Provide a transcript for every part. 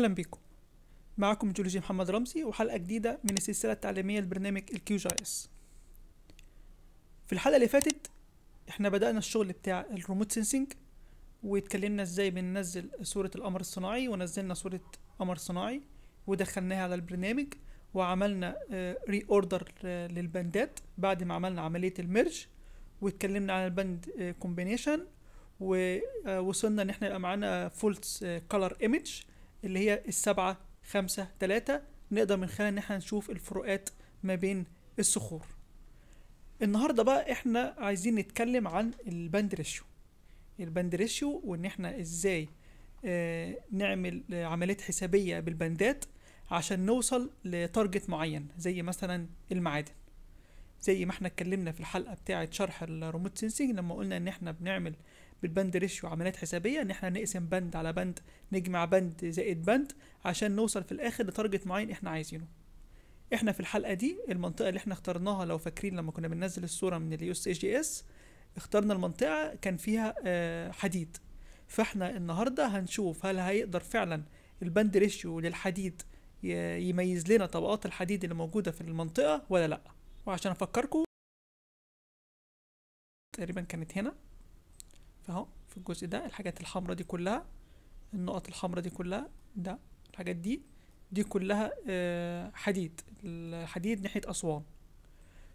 أهلا بكم معكم جيولوجي محمد رمزي وحلقة جديدة من السلسلة التعليمية لبرنامج الكيو جي اس في الحلقة اللي فاتت احنا بدأنا الشغل بتاع الريموت سينسينج واتكلمنا ازاي بننزل صورة القمر الصناعي ونزلنا صورة قمر صناعي ودخلناها على البرنامج وعملنا ري آه، اوردر للبندات بعد ما عملنا عملية الميرج واتكلمنا عن البند كومبينيشن آه، ووصلنا آه، ان احنا يبقى معانا فولس كولر ايمج اللي هي السبعة خمسة تلاتة نقدر من خلال ان احنا نشوف الفروقات ما بين الصخور النهاردة بقى احنا عايزين نتكلم عن الباند ريشيو الباند ريشيو وان احنا ازاي آه، نعمل عمليات حسابية بالبندات عشان نوصل لتارجت معين زي مثلا المعادن زي ما احنا اتكلمنا في الحلقة بتاعة شرح الريموت سينسينج لما قلنا ان احنا بنعمل بالبند ريشيو عمليات حسابيه ان احنا نقسم بند على بند نجمع بند زائد بند عشان نوصل في الاخر لتارجت معين احنا عايزينه احنا في الحلقه دي المنطقه اللي احنا اخترناها لو فاكرين لما كنا بننزل الصوره من اليو اس جي اس اخترنا المنطقه كان فيها آه، حديد فاحنا النهارده هنشوف هل هيقدر فعلا البند ريشيو للحديد يميز لنا طبقات الحديد اللي موجوده في المنطقه ولا لا وعشان افكركم تقريبا كانت هنا فهو في الجزء ده الحاجات الحمراء دي كلها النقط الحمراء دي كلها ده الحاجات دي دي كلها آه، حديد الحديد ناحية أسوان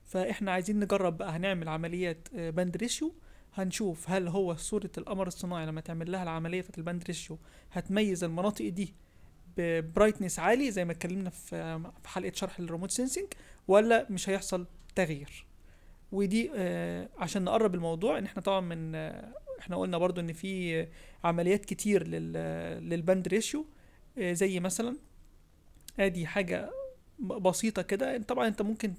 فإحنا عايزين نجرب بقى هنعمل عمليات آه، بند ريشيو هنشوف هل هو صورة القمر الصناعي لما تعمل لها العملية بتاعت الباند ريشيو هتميز المناطق دي ببرايتنس عالي زي ما اتكلمنا في حلقة شرح الريموت سينسنج ولا مش هيحصل تغيير ودي آه، عشان نقرب الموضوع ان احنا طبعا من احنا قلنا برضو ان في عمليات كتير للباند ريشيو آه، زي مثلا ادي حاجه بسيطه كده طبعا انت ممكن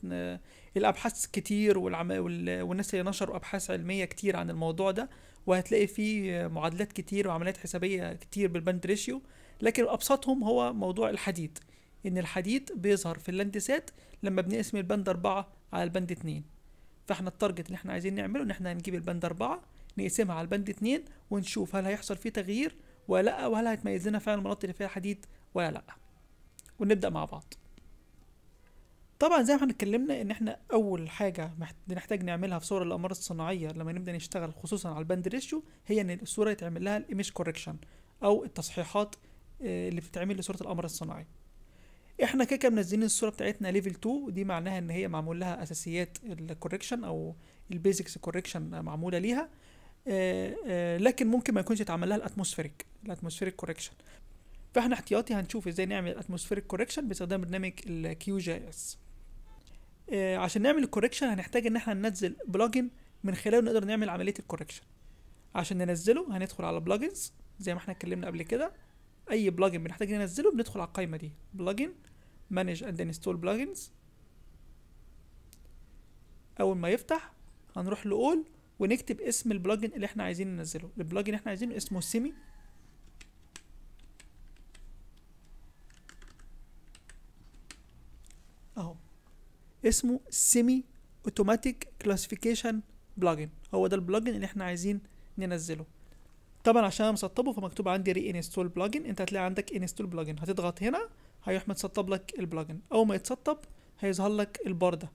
الابحاث كتير والناس اللي نشروا ابحاث علميه كتير عن الموضوع ده وهتلاقي فيه معادلات كتير وعمليات حسابيه كتير بالباند ريشيو لكن ابسطهم هو موضوع الحديد ان الحديد بيظهر في اللاندسات لما بنقسم البند 4 على البند 2 فاحنا التارجت اللي احنا عايزين نعمله ان احنا هنجيب البند 4 نقسمها على البند 2 ونشوف هل هيحصل فيه تغيير ولا لا وهل هتميز لنا فعلا المناطق اللي فيها حديد ولا لا ونبدا مع بعض طبعا زي ما احنا اتكلمنا ان احنا اول حاجه بنحتاج نعملها في صور الاقمار الصناعيه لما نبدا نشتغل خصوصا على البند ريشيو هي ان الصوره يتعمل لها الايمج كوركشن او التصحيحات آه، اللي بتتعمل لصوره القمر الصناعي احنا كده كده منزلين الصوره بتاعتنا ليفل 2 ودي معناها ان هي معمول لها اساسيات الكوركشن او البيزكس كوركشن معموله ليها آه، آه، لكن ممكن ما يكونش اتعمل لها الاتموسفيريك الاتموسفيريك كوركشن فاحنا احتياطي هنشوف ازاي نعمل الاتموسفيريك كوركشن باستخدام برنامج الكيو جي اس عشان نعمل الكوركشن هنحتاج ان احنا ننزل بلجن من خلاله نقدر نعمل عمليه الكوركشن عشان ننزله هندخل على بلجنز زي ما احنا اتكلمنا قبل كده اي بلجن بنحتاج ننزله بندخل على القائمه دي بلجن مانج اند انستول بلجنز اول ما يفتح هنروح لاول ونكتب اسم البلجن اللي احنا عايزين ننزله البلجن اللي احنا عايزينه اسمه سيمي اهو اسمه سيمي اوتوماتيك كلاسيفيكيشن بلجن هو ده البلجن اللي احنا عايزين ننزله طبعا عشان انا مسطبه فمكتوب عندي ري انستول بلجن انت هتلاقي عندك انستول بلجن هتضغط هنا هيروح متسطب لك البلجن اول ما يتسطب هيظهر لك البار ده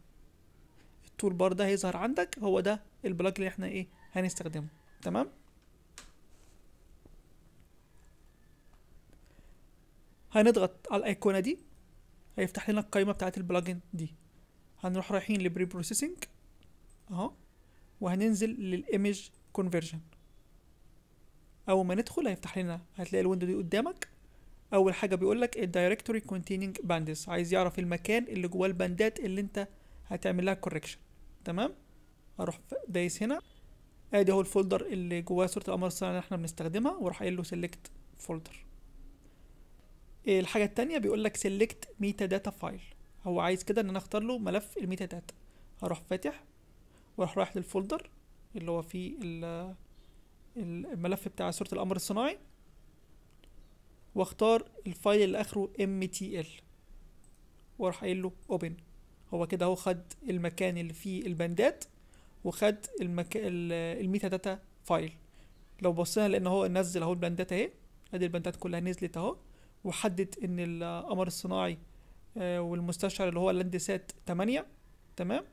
التول بار ده هيظهر عندك هو ده البلاج اللي احنا ايه هنستخدمه تمام هنضغط على الايقونه دي هيفتح لنا القائمه بتاعه البلاجن دي هنروح رايحين للبري بروسيسنج اهو وهننزل للايمج كونفرجن اول ما ندخل هيفتح لنا هتلاقي الويندو دي قدامك اول حاجه بيقول لك الدايركتوري كونتيننج باندز عايز يعرف المكان اللي جواه الباندات اللي انت هتعمل لها كوركشن تمام اروح دايس هنا ادي اهو الفولدر اللي جواه صوره القمر الصناعي اللي احنا بنستخدمها واروح قايل له سيلكت إيه، فولدر الحاجه التانية بيقول لك سيلكت ميتا داتا فايل هو عايز كده ان انا اختار له ملف الميتا داتا هروح فاتح واروح رايح للفولدر اللي هو فيه الملف بتاع صوره القمر الصناعي واختار الفايل اللي اخره mtl واروح قايل له open هو كده اهو خد المكان اللي فيه البندات وخد المك... الميتا داتا فايل لو بصينا لان هو نزل اهو البندات اهي ادي البندات كلها نزلت اهو وحدد ان القمر الصناعي آه، والمستشعر اللي هو سات 8 تمام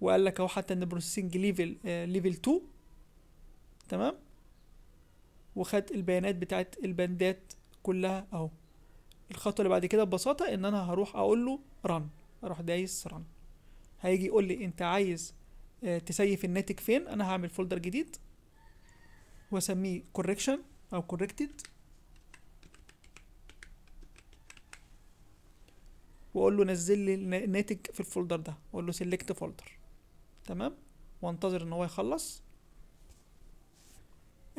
وقال لك اهو حتى ان البروسيسنج ليفل آه، ليفل 2 تمام وخد البيانات بتاعت البندات كلها اهو الخطوه اللي بعد كده ببساطه ان انا هروح اقول له ران اروح دايس ران هيجي يقول لي انت عايز آه، تسيف الناتج فين انا هعمل فولدر جديد واسميه كوركشن او كوركتد واقول له نزل لي الناتج في الفولدر ده واقول له سيلكت فولدر تمام وانتظر ان هو يخلص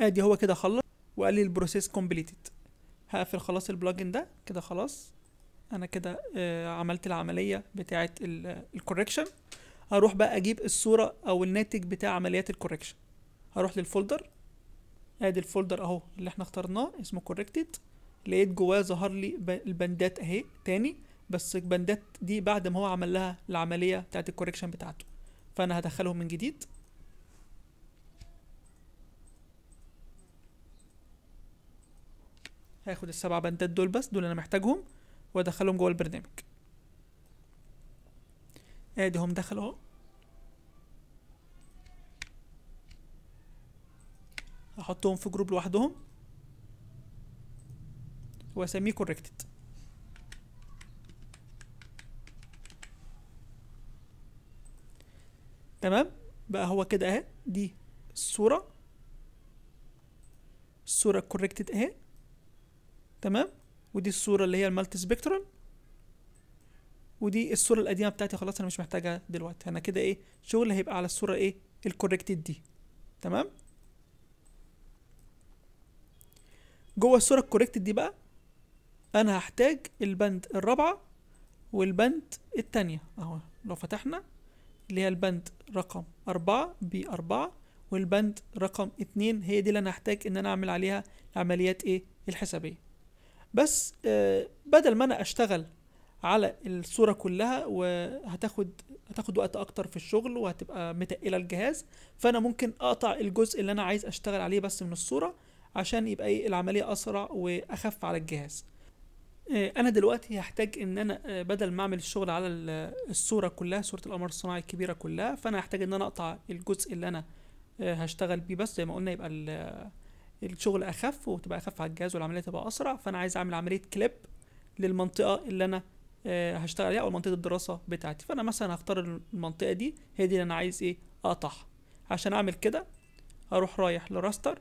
ادي هو كده خلص وقال لي البروسيس كومبليتد هقفل خلاص البلجن ده كده خلاص انا كده آه، عملت العمليه بتاعه الكوركشن هروح بقى اجيب الصوره او الناتج بتاع عمليات الكوركشن هروح للفولدر ادي الفولدر اهو اللي احنا اخترناه اسمه كوركتد لقيت جواه ظهر لي البندات اهي تاني بس البندات دي بعد ما هو عمل لها العمليه بتاعه الكوركشن بتاعته فانا هدخلهم من جديد هاخد السبع بندات دول بس دول انا محتاجهم وادخلهم جوه البرنامج ادي هم دخلوا اهو هحطهم في جروب لوحدهم واسميه كوركتد تمام بقى هو كده اهي دي الصورة الصورة كوركتد اهي تمام ودي الصوره اللي هي المالتي سبيكترال ودي الصوره القديمه بتاعتي خلاص انا مش محتاجها دلوقتي انا كده ايه شغل هيبقى على الصوره ايه الكوركتد دي تمام جوه الصوره الكوركتد دي بقى انا هحتاج البند الرابعه والبند التانية اهو لو فتحنا اللي هي البند رقم أربعة بي أربعة والبند رقم اتنين هي دي اللي أنا هحتاج إن أنا أعمل عليها عمليات إيه الحسابية بس آه، بدل ما انا اشتغل على الصوره كلها وهتاخد هتاخد وقت اكتر في الشغل وهتبقى متقله الجهاز فانا ممكن اقطع الجزء اللي انا عايز اشتغل عليه بس من الصوره عشان يبقى ايه العمليه اسرع واخف على الجهاز آه، انا دلوقتي هحتاج ان انا آه، بدل ما اعمل الشغل على الصوره كلها صوره القمر الصناعي الكبيره كلها فانا هحتاج ان انا اقطع الجزء اللي انا هشتغل بيه بس زي ما قلنا يبقى الشغل اخف وتبقى اخف على الجهاز والعمليه تبقى اسرع فانا عايز اعمل عمليه كليب للمنطقه اللي انا آه، هشتغل عليها او منطقه الدراسه بتاعتي فانا مثلا هختار المنطقه دي هي دي اللي انا عايز ايه اقطعها عشان اعمل كده هروح رايح لراستر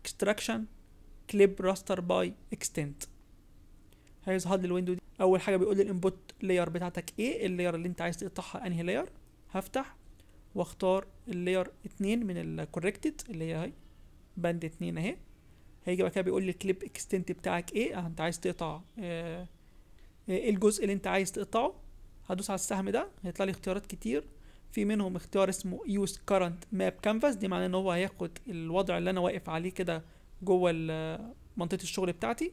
اكستراكشن كليب راستر باي اكستنت هيظهر لي الويندو دي اول حاجه بيقول لي الانبوت لاير بتاعتك ايه اللاير اللي انت عايز تقطعها انهي لاير هفتح واختار اللاير 2 من الكوركتد اللي هي هي بند اتنين اهي هيجي بقى كده بيقول لي كليب اكستنت بتاعك ايه آه، انت عايز تقطع آه، آه، ايه الجزء اللي انت عايز تقطعه هدوس على السهم ده هيطلع لي اختيارات كتير في منهم اختيار اسمه يوز كارنت ماب كانفاس دي معناه ان هو هياخد الوضع اللي انا واقف عليه كده جوه منطقه الشغل بتاعتي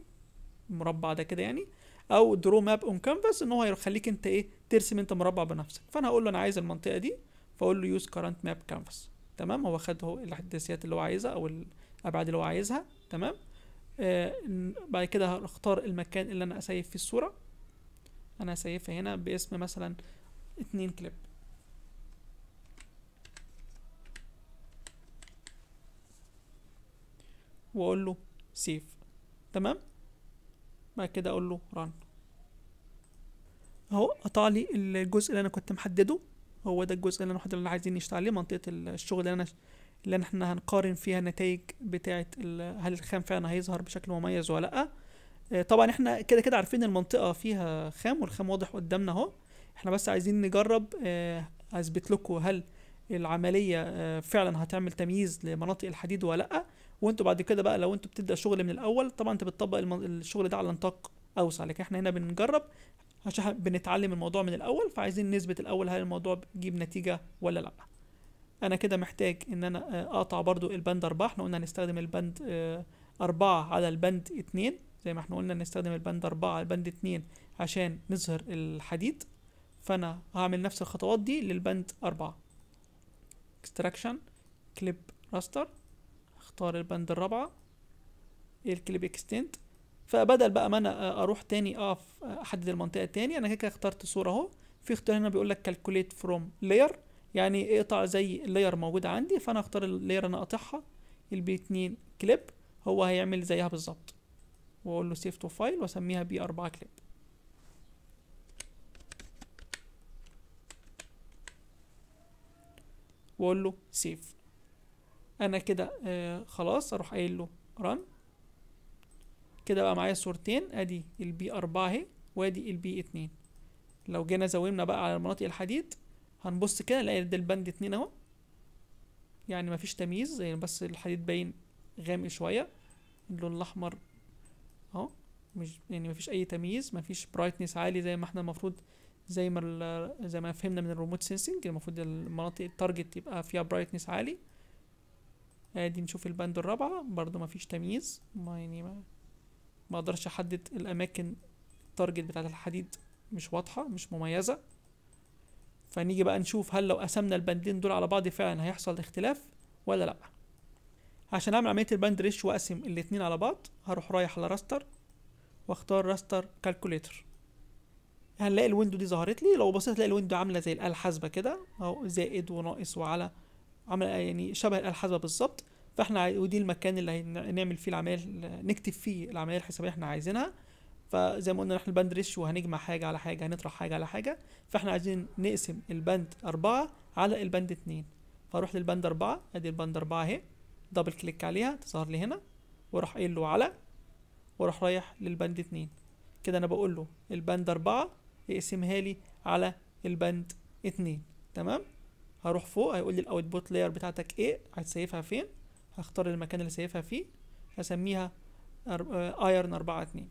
المربع ده كده يعني او درو ماب اون كانفاس ان هو هيخليك انت ايه ترسم انت مربع بنفسك فانا هقول له انا عايز المنطقه دي فاقول له يوز كارنت ماب كانفاس تمام هو خد اهو الاحداثيات اللي هو عايزها او الابعاد اللي هو عايزها تمام آه بعد كده هختار المكان اللي انا اسيف فيه الصوره انا هسيفها هنا باسم مثلا اتنين كليب واقول له سيف تمام بعد كده اقول له ران اهو قطع لي الجزء اللي انا كنت محدده هو ده الجزء اللي انا الواحد اللي عايزين نشتغل عليه منطقه الشغل اللي انا اللي احنا هنقارن فيها النتائج بتاعه هل الخام فعلا هيظهر بشكل مميز ولا لا آه، طبعا احنا كده كده عارفين المنطقه فيها خام والخام واضح قدامنا اهو احنا بس عايزين نجرب آه، اثبت لكم هل العمليه آه، فعلا هتعمل تمييز لمناطق الحديد ولا لا وانتوا بعد كده بقى لو انتوا بتبدا شغل من الاول طبعا انت بتطبق الشغل ده على نطاق اوسع لكن احنا هنا بنجرب عشان بنتعلم الموضوع من الاول فعايزين نثبت الاول هل الموضوع بيجيب نتيجه ولا لا انا كده محتاج ان انا اقطع برضو البند اربعة احنا قلنا هنستخدم البند آه، اربعة على البند اتنين زي ما احنا قلنا نستخدم البند اربعة على البند اتنين عشان نظهر الحديد فانا هعمل نفس الخطوات دي للبند اربعة اكستراكشن كليب راستر اختار البند الرابعة الكليب اكستنت فبدل بقى ما انا اروح تاني اقف آه، احدد المنطقه تاني انا كده اخترت صوره اهو في اختيار هنا بيقول لك كالكوليت فروم لاير يعني اقطع زي اللاير موجوده عندي فانا اختار اللاير انا قاطعها البي 2 كليب هو هيعمل زيها بالظبط واقول له سيف تو فايل واسميها بي 4 كليب واقول له سيف انا كده آه خلاص اروح قايل له ران كده بقى معايا صورتين ادي البي أربعة اهي وادي البي اتنين لو جينا زومنا بقى على مناطق الحديد هنبص كده نلاقي ده البند اتنين اهو يعني مفيش تمييز يعني بس الحديد باين غامق شوية اللون الأحمر اهو مش يعني مفيش أي تمييز مفيش برايتنس عالي زي ما احنا المفروض زي ما زي ما فهمنا من الريموت سينسنج المفروض المناطق التارجت يبقى فيها برايتنس عالي ادي نشوف البند الرابعة برضو مفيش تمييز ما يعني ما ما اقدرش احدد الاماكن التارجت بتاعه الحديد مش واضحه مش مميزه فنيجي بقى نشوف هل لو قسمنا البندين دول على بعض فعلا هيحصل اختلاف ولا لا عشان اعمل عمليه الباند ريش واقسم الاتنين على بعض هروح رايح على راستر واختار راستر كالكوليتر هنلاقي الويندو دي ظهرت لي لو بصيت هتلاقي الويندو عامله زي الاله الحاسبه كده اهو زائد وناقص وعلى عامله يعني شبه الاله الحاسبه بالظبط فاحنا ودي المكان اللي هنعمل فيه العمليه نكتب فيه العمليه الحسابيه احنا عايزينها فزي ما قلنا احنا البند ريشيو وهنجمع حاجه على حاجه هنطرح حاجه على حاجه فاحنا عايزين نقسم البند أربعة على البند اتنين فاروح للبند أربعة ادي البند أربعة اهي دبل كليك عليها تظهر لي هنا واروح قايل له على واروح رايح للبند اتنين كده انا بقول له البند أربعة اقسمها لي على البند اتنين تمام هروح فوق هيقول لي الاوتبوت لاير بتاعتك ايه هتسيفها فين هختار المكان اللي سايفها فيه هسميها ايرن آه، اربعة اتنين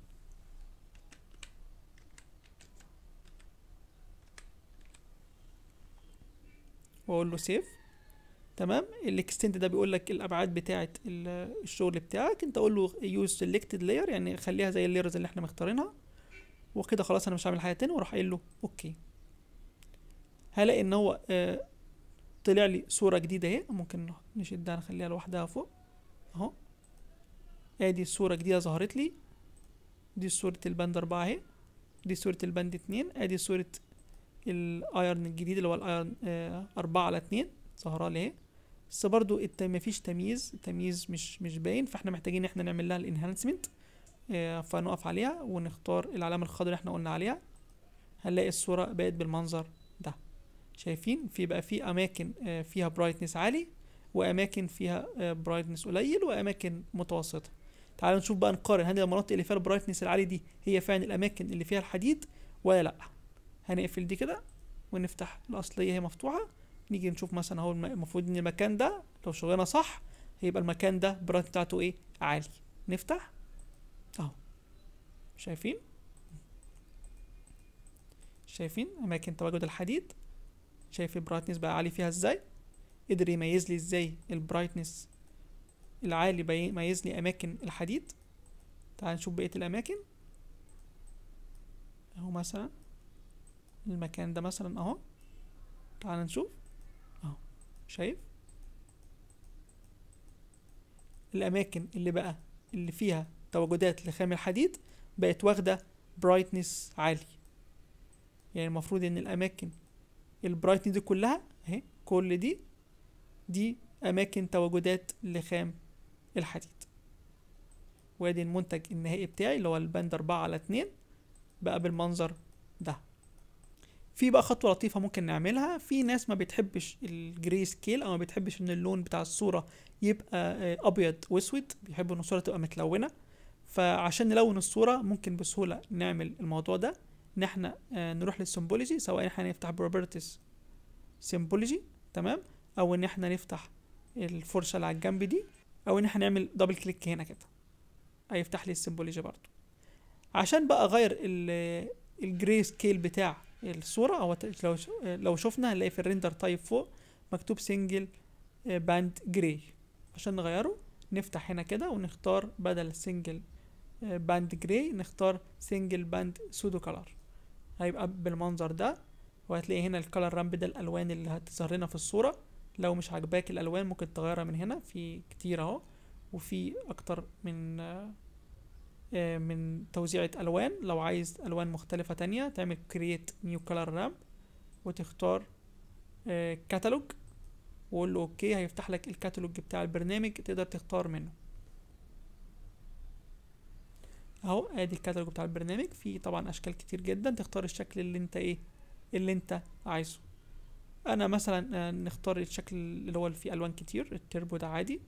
واقول له سيف تمام الاكستند ده بيقول لك الابعاد بتاعه الشغل بتاعك انت قول له يوز سيلكتد لاير يعني خليها زي الليرز اللي احنا مختارينها وكده خلاص انا مش هعمل حاجه تاني واروح قايل له اوكي هلاقي ان هو آه، طلع لي صوره جديده اهي ممكن نشدها نخليها لوحدها فوق اهو ادي صوره جديده ظهرت لي دي صوره البند أربعة اهي دي صوره البند اتنين ادي صوره الايرن الجديد اللي هو الايرن آه أربعة على اتنين ظهرالي لي اهي بس برضو الت... مفيش تمييز التمييز مش مش باين فاحنا محتاجين ان احنا نعمل لها الانهانسمنت آه فنقف عليها ونختار العلامه الخضراء اللي احنا قلنا عليها هنلاقي الصوره بقت بالمنظر شايفين في بقى في اماكن آه، فيها برايتنس عالي واماكن فيها برايتنس آه، قليل واماكن متوسطه تعالوا نشوف بقى نقارن هل المناطق اللي فيها البرايتنس العالي دي هي فعلا الاماكن اللي فيها الحديد ولا لا هنقفل دي كده ونفتح الاصليه هي مفتوحه نيجي نشوف مثلا هو المفروض ان المكان ده لو شغلنا صح هيبقى المكان ده برايت بتاعته ايه عالي نفتح اهو شايفين شايفين اماكن تواجد الحديد شايف البرايتنس بقى عالي فيها ازاي قدر يميز لي ازاي البرايتنس العالي بيميز لي اماكن الحديد تعال نشوف بقيه الاماكن اهو مثلا المكان ده مثلا اهو تعال نشوف اهو شايف الاماكن اللي بقى اللي فيها تواجدات لخام الحديد بقت واخده برايتنس عالي يعني المفروض ان الاماكن البرايتني دي كلها اهي كل دي دي اماكن تواجدات لخام الحديد وادي المنتج النهائي بتاعي اللي هو البند 4 على 2 بقى بالمنظر ده في بقى خطوه لطيفه ممكن نعملها في ناس ما بتحبش الجري سكيل او ما بتحبش ان اللون بتاع الصوره يبقى آه، ابيض واسود بيحبوا ان الصوره تبقى متلونه فعشان نلون الصوره ممكن بسهوله نعمل الموضوع ده ان احنا آه، نروح للسيمبولوجي سواء احنا نفتح بروبرتيز سيمبولوجي تمام او ان احنا نفتح الفرشه اللي على الجنب دي او ان احنا نعمل دبل كليك هنا كده هيفتح لي السيمبولوجي برضو عشان بقى اغير الجري سكيل آه، بتاع الصوره او لو آه، لو شفنا هنلاقي في الريندر تايب فوق مكتوب سنجل باند جري عشان نغيره نفتح هنا كده ونختار بدل سنجل باند جري نختار سنجل باند سودو كلر هيبقى بالمنظر ده وهتلاقي هنا الكالر رامب ده الالوان اللي هتظهر لنا في الصوره لو مش عاجباك الالوان ممكن تغيرها من هنا في كتير اهو وفي اكتر من آه، من توزيعة الوان لو عايز الوان مختلفة تانية تعمل create new color ramp وتختار كتالوج آه، وقول له اوكي هيفتح لك الكتالوج بتاع البرنامج تقدر تختار منه اهو ادي الكتالوج بتاع البرنامج فيه طبعا اشكال كتير جدا تختار الشكل اللي انت ايه اللي انت عايزه انا مثلا آه، نختار الشكل اللي هو اللي فيه الوان كتير التربو ده عادي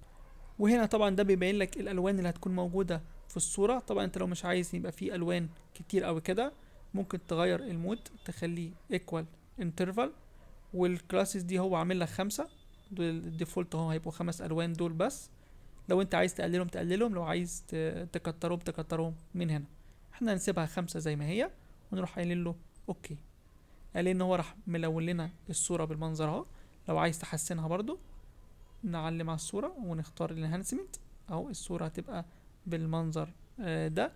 وهنا طبعا ده بيبين لك الالوان اللي هتكون موجوده في الصوره طبعا انت لو مش عايز يبقى فيه الوان كتير او كده ممكن تغير المود تخليه ايكوال انترفال والكلاسز دي هو عامل لك خمسه دول الديفولت اهو هيبقوا خمس الوان دول بس لو انت عايز تقللهم تقللهم لو عايز تكترهم تكترهم من هنا احنا هنسيبها خمسة زي ما هي ونروح قايلين له اوكي قال ان هو راح ملون لنا الصورة بالمنظر اهو لو عايز تحسنها برضو نعلم على الصورة ونختار الانهانسمنت اهو الصورة هتبقى بالمنظر آه، ده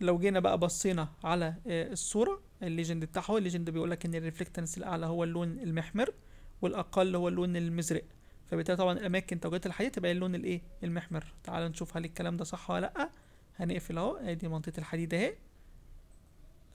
لو جينا بقى بصينا على آه، الصورة الليجند بتاعها الليجند بيقول لك ان الريفلكتنس الاعلى هو اللون المحمر والاقل هو اللون المزرق فبالتالي طبعا الاماكن توجيهات الحديد تبقى اللون الايه المحمر تعال نشوف هل الكلام ده صح ولا لا هنقفل اهو ادي منطقه الحديد اهي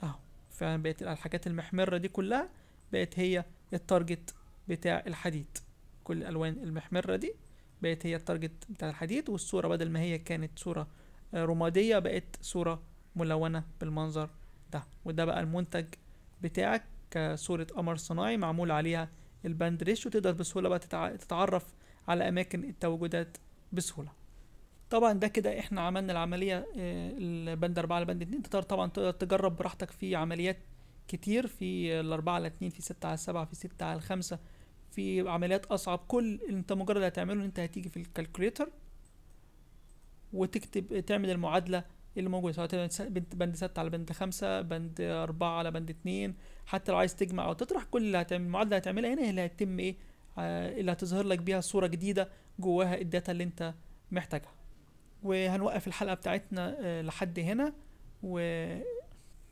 اهو فعلا بقت الحاجات المحمره دي كلها بقت هي التارجت بتاع الحديد كل الالوان المحمره دي بقت هي التارجت بتاع الحديد والصوره بدل ما هي كانت صوره آه، رماديه بقت صوره ملونه بالمنظر ده وده بقى المنتج بتاعك كصوره قمر صناعي معمول عليها الباند ريشيو تقدر بسهوله بقى تتعرف على اماكن التواجدات بسهوله طبعا ده كده احنا عملنا العمليه آه، البند 4 على بند 2 تقدر طبعا تقدر تجرب براحتك في عمليات كتير في الأربعة على 2 في 6 على 7 في 6 على 5 في عمليات أصعب كل اللي أنت مجرد هتعمله أنت هتيجي في الكالكوليتر وتكتب تعمل المعادلة اللي موجود سواء بند 6 على بند 5 بند 4 على بند 2 حتى لو عايز تجمع او تطرح كل اللي هتعمل المعادله اللي هتعملها هنا هي اللي هيتم ايه آه، اللي هتظهر لك بيها صوره جديده جواها الداتا اللي انت محتاجها وهنوقف الحلقه بتاعتنا آه، لحد هنا و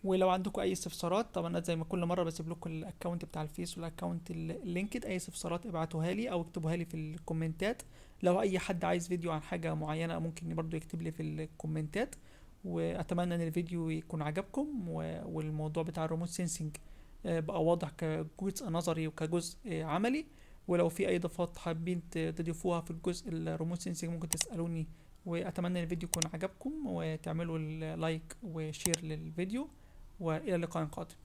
ولو عندكم اي استفسارات طبعا زي ما كل مره بسيب لكم الاكونت بتاع الفيس والاكونت اللينكد اي استفسارات ابعتوها لي او اكتبوها لي في الكومنتات لو اي حد عايز فيديو عن حاجه معينه ممكن برضو يكتب لي في الكومنتات واتمنى ان الفيديو يكون عجبكم والموضوع بتاع الريموت سينسينج آه، بقى واضح كجزء نظري وكجزء آه، عملي ولو في اي اضافات حابين تضيفوها في الجزء الريموت سينسينج ممكن تسالوني واتمنى ان الفيديو يكون عجبكم وتعملوا لايك وشير للفيديو والى اللقاء القادم